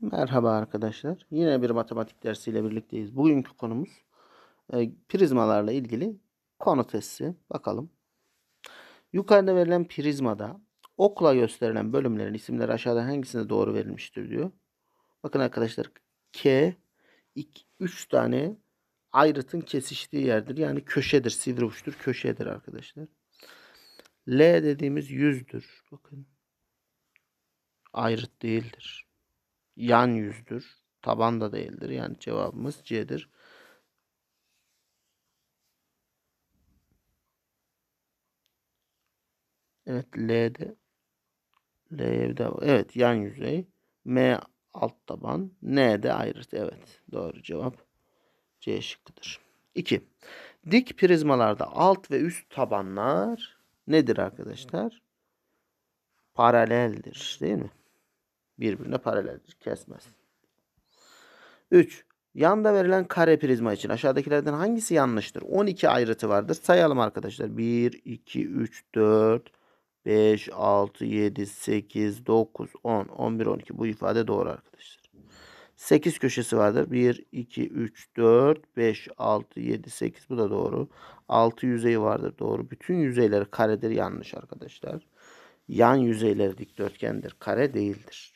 Merhaba arkadaşlar. Yine bir matematik dersiyle birlikteyiz. Bugünkü konumuz e, prizmalarla ilgili konu testi. Bakalım. Yukarıda verilen prizmada okla gösterilen bölümlerin isimleri aşağıda hangisinde doğru verilmiştir diyor. Bakın arkadaşlar K 3 tane ayrıtın kesiştiği yerdir. Yani köşedir. Sivri uçtur. Köşedir arkadaşlar. L dediğimiz yüzdür. Bakın. Ayrıt değildir yan yüzdür. Taban da değildir. Yani cevabımız C'dir. Evet L'de L'de evet yan yüzey. M alt taban. N'de ayrıt. Evet doğru cevap C şıkkıdır. 2. Dik prizmalarda alt ve üst tabanlar nedir arkadaşlar? Paraleldir değil mi? birbirine paraleldir. Kesmez. 3. Yanda verilen kare prizma için aşağıdakilerden hangisi yanlıştır? 12 ayrıtı vardır. Sayalım arkadaşlar. 1, 2, 3, 4, 5, 6, 7, 8, 9, 10, 11, 12. Bu ifade doğru arkadaşlar. 8 köşesi vardır. 1, 2, 3, 4, 5, 6, 7, 8. Bu da doğru. 6 yüzeyi vardır. Doğru. Bütün yüzeyleri karedir. Yanlış arkadaşlar. Yan yüzeyleri dikdörtgendir. Kare değildir.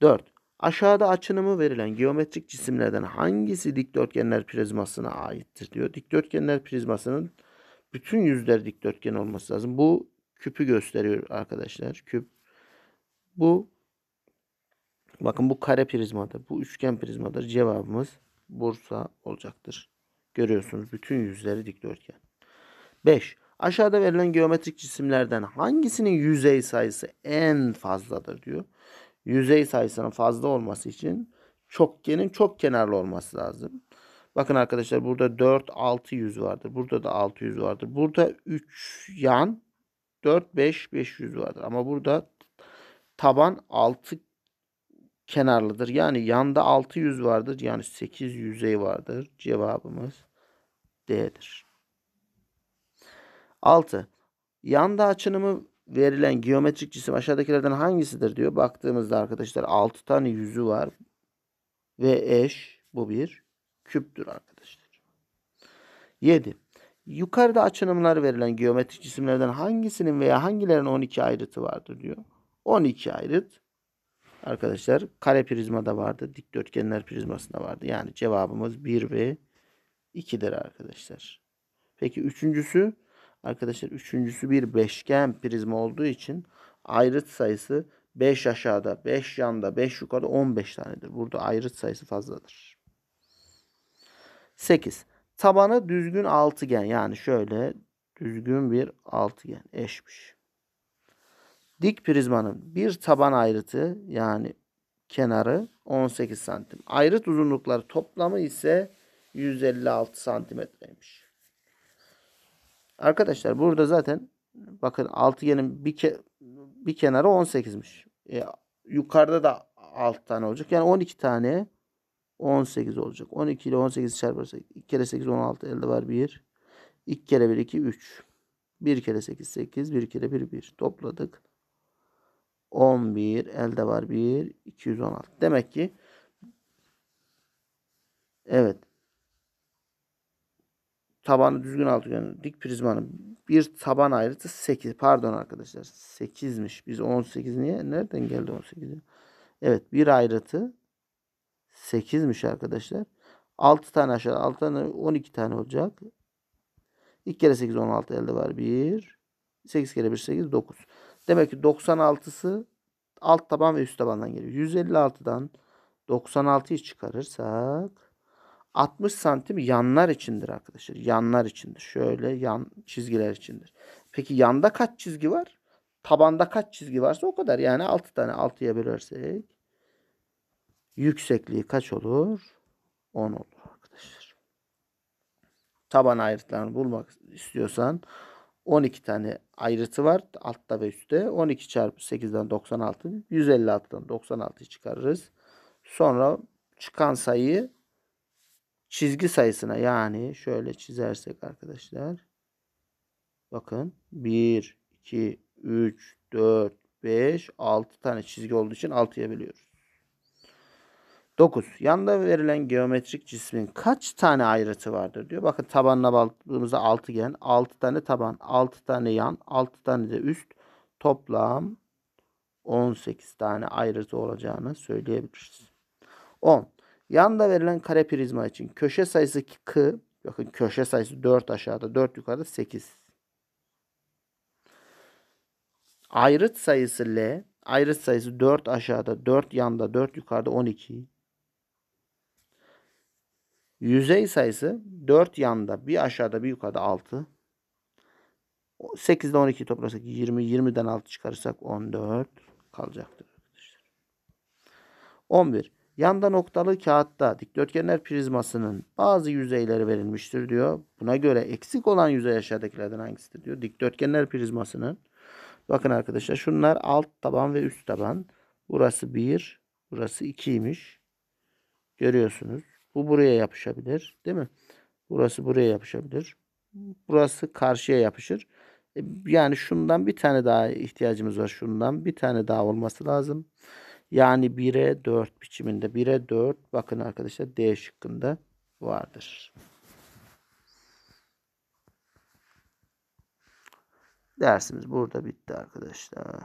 4. Aşağıda açınımı verilen geometrik cisimlerden hangisi dikdörtgenler prizmasına aittir diyor. Dikdörtgenler prizmasının bütün yüzler dikdörtgen olması lazım. Bu küpü gösteriyor arkadaşlar. Küp. Bu bakın bu kare prizmadır. Bu üçgen prizmadır. Cevabımız Bursa olacaktır. Görüyorsunuz bütün yüzleri dikdörtgen. 5. Aşağıda verilen geometrik cisimlerden hangisinin yüzey sayısı en fazladır diyor yüzey sayısının fazla olması için çokgenin çok kenarlı olması lazım. Bakın arkadaşlar burada 4 yüz vardır. Burada da yüz vardır. Burada 3 yan 4 5 500 vardır. Ama burada taban 6 kenarlıdır. Yani yanda yüz vardır. Yani 8 yüzey vardır. Cevabımız D'dir. 6. Yanda açınımı verilen geometrik cisim aşağıdakilerden hangisidir diyor. Baktığımızda arkadaşlar 6 tane yüzü var. Ve eş bu bir küptür arkadaşlar. 7. Yukarıda açınımlar verilen geometrik cisimlerden hangisinin veya hangilerinin 12 ayrıtı vardır diyor. 12 ayrıt arkadaşlar kare prizmada vardı. Dikdörtgenler prizmasında vardı. Yani cevabımız 1 ve 2'dir arkadaşlar. Peki üçüncüsü Arkadaşlar üçüncüsü bir beşgen prizma olduğu için ayrıt sayısı 5 aşağıda, 5 yanda, 5 yukarıda 15 tanedir. Burada ayrıt sayısı fazladır. 8. Tabanı düzgün altıgen yani şöyle düzgün bir altıgen eşmiş. Dik prizmanın bir taban ayrıtı yani kenarı 18 santim. Ayrıt uzunlukları toplamı ise 156 santimetreymiş. Arkadaşlar burada zaten bakın altıgenin bir, ke bir kenarı 18'miş. E, yukarıda da 6 tane olacak. Yani 12 tane 18 olacak. 12 ile 18 çarparsak 2 kere 8 16 elde var 1. 2 kere 1 2 3. 1 kere 8 8. 1 kere 1 1. Topladık. 11 elde var 1. 216. Demek ki evet tabanı düzgün altıgen dik prizmanın bir taban ayrıtı 8. Pardon arkadaşlar 8'miş. Biz 18 niye? Nereden geldi 18? E? Evet bir ayrıtı 8'miş arkadaşlar. 6 tane aşağı 6 tane 12 tane olacak. 2 kere 8 16 elde var. 1 8 kere 1 8 9. Demek ki 96'sı alt taban ve üst tabandan geliyor. 156'dan 96'yı çıkarırsak 60 santim yanlar içindir arkadaşlar. Yanlar içindir. Şöyle yan çizgiler içindir. Peki yanda kaç çizgi var? Tabanda kaç çizgi varsa o kadar. Yani 6 tane 6'ya bölersek yüksekliği kaç olur? 10 olur arkadaşlar. Taban ayrıtlarını bulmak istiyorsan 12 tane ayrıtı var altta ve üstte. 12 çarpı 8'den 96, 156'dan 96'yı çıkarırız. Sonra çıkan sayıyı çizgi sayısına yani şöyle çizersek arkadaşlar. Bakın 1, 2, 3, 4, 5, 6 tane çizgi olduğu için 6'ya bölüyoruz. 9. Yanda verilen geometrik cismin kaç tane ayrıtı vardır diyor. Bakın tabanına baktığımızda altıgen. 6 tane taban, 6 tane yan, 6 tane de üst. Toplam 18 tane ayrıtı olacağını söyleyebiliriz. 10. Yanda verilen kare prizma için köşe sayısı k, bakın köşe sayısı 4 aşağıda, 4 yukarıda 8. Ayrıt sayısı L, ayrıt sayısı 4 aşağıda, 4 yanda, 4 yukarıda 12. Yüzey sayısı 4 yanda, bir aşağıda, bir yukarıda 6. 8'den 12 toplasak 20, 20'den 6 çıkarırsak 14 kalacaktır arkadaşlar. 11. Yanda noktalı kağıtta dikdörtgenler prizmasının bazı yüzeyleri verilmiştir diyor. Buna göre eksik olan yüzey aşağıdakilerden hangisidir diyor. Dikdörtgenler prizmasının. Bakın arkadaşlar şunlar alt taban ve üst taban. Burası 1, burası 2'ymiş. Görüyorsunuz. Bu buraya yapışabilir değil mi? Burası buraya yapışabilir. Burası karşıya yapışır. E, yani şundan bir tane daha ihtiyacımız var. Şundan bir tane daha olması lazım. Yani 1'e 4 biçiminde. 1'e 4 bakın arkadaşlar D şıkkında vardır. Dersimiz burada bitti arkadaşlar.